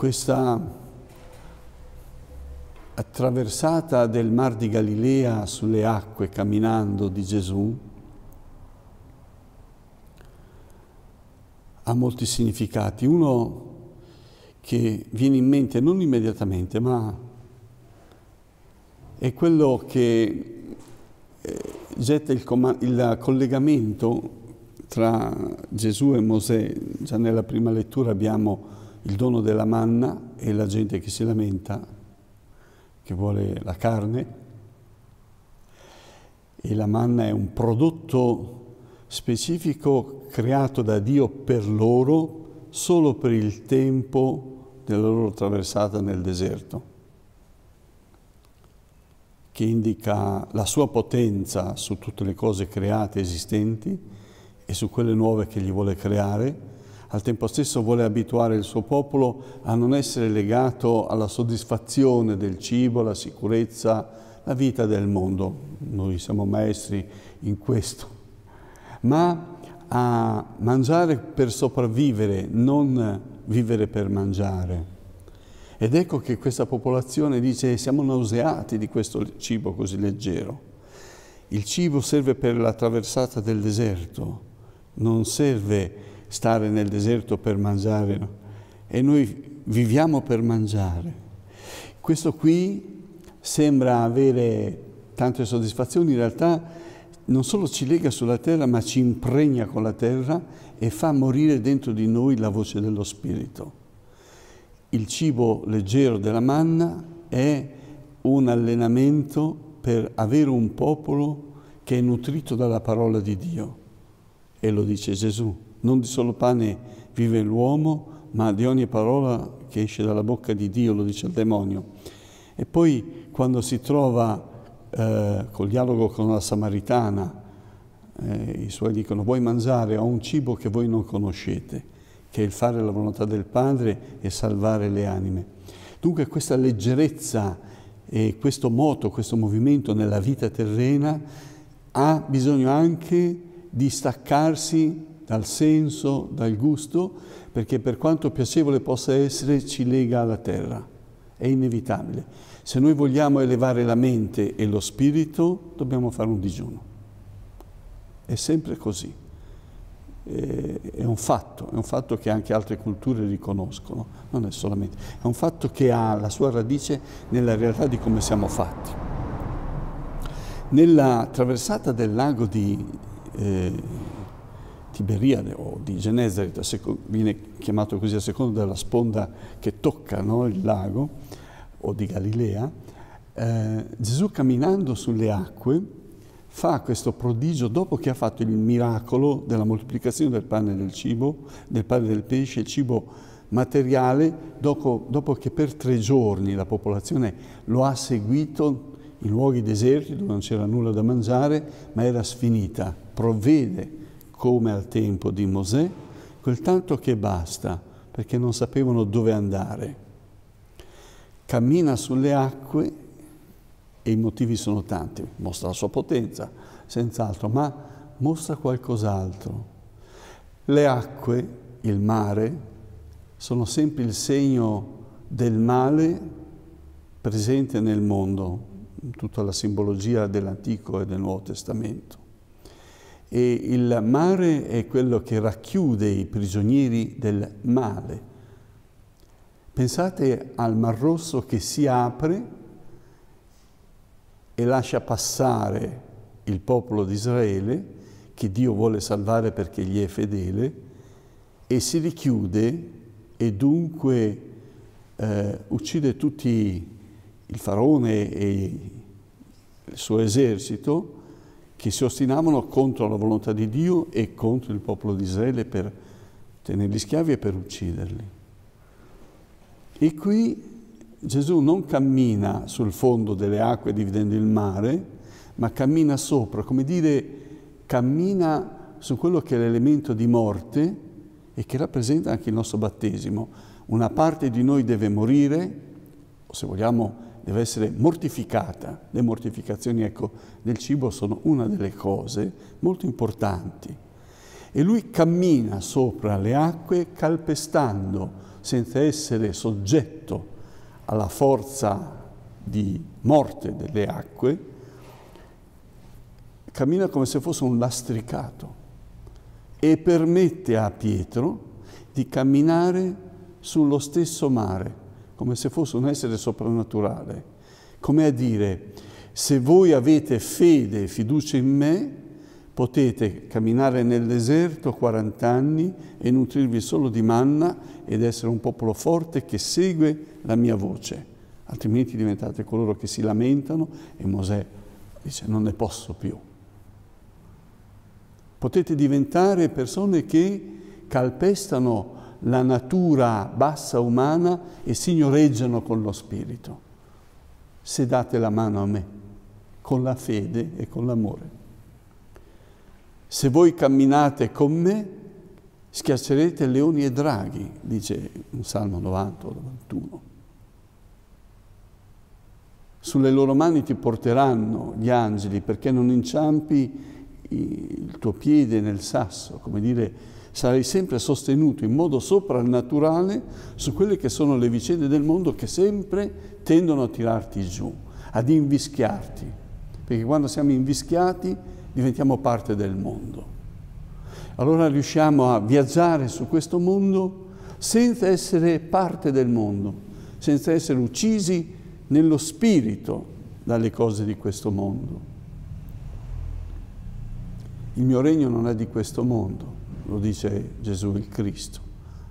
questa attraversata del Mar di Galilea sulle acque camminando di Gesù ha molti significati. Uno che viene in mente non immediatamente, ma è quello che eh, getta il, com- il collegamento tra Gesù e Mosè. Già nella prima lettura abbiamo il dono della manna e la gente che si lamenta, che vuole la carne, e la manna è un prodotto specifico creato da Dio per loro solo per il tempo della loro traversata nel deserto, che indica la sua potenza su tutte le cose create esistenti e su quelle nuove che gli vuole creare al tempo stesso vuole abituare il suo popolo a non essere legato alla soddisfazione del cibo, alla sicurezza, alla vita del mondo. Noi siamo maestri in questo. Ma a mangiare per sopravvivere, non vivere per mangiare. Ed ecco che questa popolazione dice siamo nauseati di questo cibo così leggero. Il cibo serve per la traversata del deserto, non serve stare nel deserto per mangiare no? e noi viviamo per mangiare. Questo qui sembra avere tante soddisfazioni, in realtà non solo ci lega sulla terra ma ci impregna con la terra e fa morire dentro di noi la voce dello Spirito. Il cibo leggero della manna è un allenamento per avere un popolo che è nutrito dalla parola di Dio. E lo dice Gesù. Non di solo pane vive l'uomo, ma di ogni parola che esce dalla bocca di Dio, lo dice il demonio. E poi quando si trova eh, col dialogo con la Samaritana, eh, i suoi dicono vuoi mangiare a un cibo che voi non conoscete, che è il fare la volontà del Padre e salvare le anime. Dunque questa leggerezza e questo moto, questo movimento nella vita terrena ha bisogno anche di staccarsi dal senso, dal gusto, perché per quanto piacevole possa essere ci lega alla terra, è inevitabile. Se noi vogliamo elevare la mente e lo spirito dobbiamo fare un digiuno. È sempre così. Eh, è un fatto, è un fatto che anche altre culture riconoscono, non è solamente, è un fatto che ha la sua radice nella realtà di come siamo fatti. Nella traversata del lago di eh, Tiberiade o di Genesaret, viene chiamato così a seconda della sponda che tocca no, il lago, o di Galilea, eh, Gesù camminando sulle acque fa questo prodigio dopo che ha fatto il miracolo della moltiplicazione del pane e del cibo, del pane e del pesce, il cibo materiale, dopo, dopo che per tre giorni la popolazione lo ha seguito in luoghi deserti dove non c'era nulla da mangiare, ma era sfinita. Provvede come al tempo di Mosè, quel tanto che basta, perché non sapevano dove andare. Cammina sulle acque e i motivi sono tanti, mostra la sua potenza, senz'altro, ma mostra qualcos'altro. Le acque, il mare, sono sempre il segno del male presente nel mondo, tutta la simbologia dell'Antico e del Nuovo Testamento e il mare è quello che racchiude i prigionieri del male. Pensate al Mar Rosso che si apre e lascia passare il popolo di Israele, che Dio vuole salvare perché gli è fedele, e si richiude e dunque eh, uccide tutti il faraone e il suo esercito, che si ostinavano contro la volontà di Dio e contro il popolo di Israele per tenerli schiavi e per ucciderli. E qui Gesù non cammina sul fondo delle acque dividendo il mare, ma cammina sopra, come dire, cammina su quello che è l'elemento di morte e che rappresenta anche il nostro battesimo. Una parte di noi deve morire, o se vogliamo deve essere mortificata. Le mortificazioni ecco, del cibo sono una delle cose molto importanti. E lui cammina sopra le acque calpestando, senza essere soggetto alla forza di morte delle acque, cammina come se fosse un lastricato e permette a Pietro di camminare sullo stesso mare come se fosse un essere soprannaturale, come a dire, se voi avete fede e fiducia in me, potete camminare nel deserto 40 anni e nutrirvi solo di manna ed essere un popolo forte che segue la mia voce, altrimenti diventate coloro che si lamentano e Mosè dice non ne posso più. Potete diventare persone che calpestano la natura bassa umana e signoreggiano con lo spirito. Se date la mano a me, con la fede e con l'amore. Se voi camminate con me, schiaccerete leoni e draghi, dice un Salmo 90 o 91. Sulle loro mani ti porteranno gli angeli perché non inciampi il tuo piede nel sasso, come dire sarai sempre sostenuto in modo soprannaturale su quelle che sono le vicende del mondo che sempre tendono a tirarti giù, ad invischiarti, perché quando siamo invischiati diventiamo parte del mondo. Allora riusciamo a viaggiare su questo mondo senza essere parte del mondo, senza essere uccisi nello spirito dalle cose di questo mondo. Il mio regno non è di questo mondo lo dice Gesù il Cristo,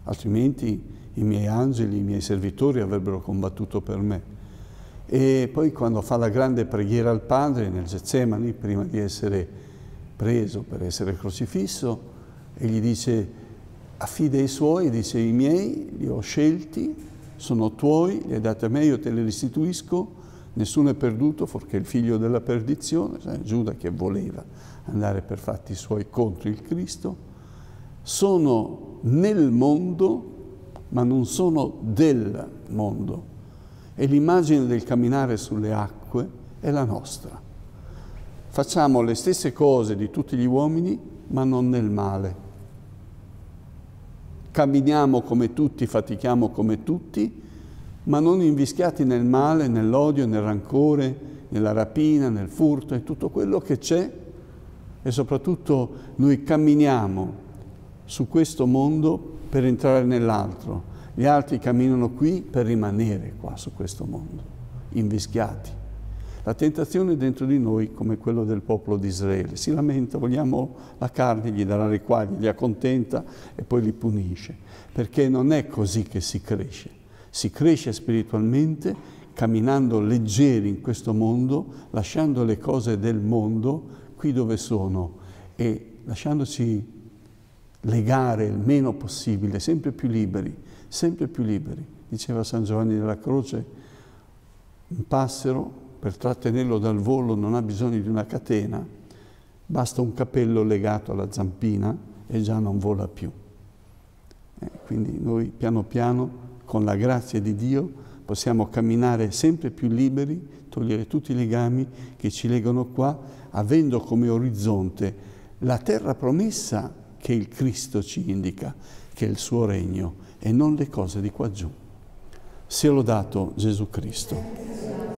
altrimenti i miei angeli, i miei servitori avrebbero combattuto per me. E poi quando fa la grande preghiera al Padre nel Getsemani, prima di essere preso per essere crocifisso, e gli dice, affida i suoi, dice i miei, li ho scelti, sono tuoi, li hai dati a me, io te li restituisco, nessuno è perduto forché il figlio della perdizione, San Giuda che voleva andare per fatti suoi contro il Cristo, sono nel mondo ma non sono del mondo. E l'immagine del camminare sulle acque è la nostra. Facciamo le stesse cose di tutti gli uomini, ma non nel male. Camminiamo come tutti, fatichiamo come tutti, ma non invischiati nel male, nell'odio, nel rancore, nella rapina, nel furto e tutto quello che c'è. E soprattutto noi camminiamo su questo mondo per entrare nell'altro. Gli altri camminano qui per rimanere qua su questo mondo, invischiati. La tentazione dentro di noi come quella del popolo di Israele. Si lamenta, vogliamo la carne, gli darà le riquagli, li accontenta e poi li punisce. Perché non è così che si cresce. Si cresce spiritualmente camminando leggeri in questo mondo, lasciando le cose del mondo qui dove sono e lasciandosi legare il meno possibile, sempre più liberi, sempre più liberi. Diceva San Giovanni della Croce, un passero per trattenerlo dal volo non ha bisogno di una catena, basta un capello legato alla zampina e già non vola più. Eh, quindi noi piano piano, con la grazia di Dio, possiamo camminare sempre più liberi, togliere tutti i legami che ci legano qua, avendo come orizzonte la terra promessa che il Cristo ci indica, che è il suo regno e non le cose di quaggiù. giù. Sia lodato Gesù Cristo.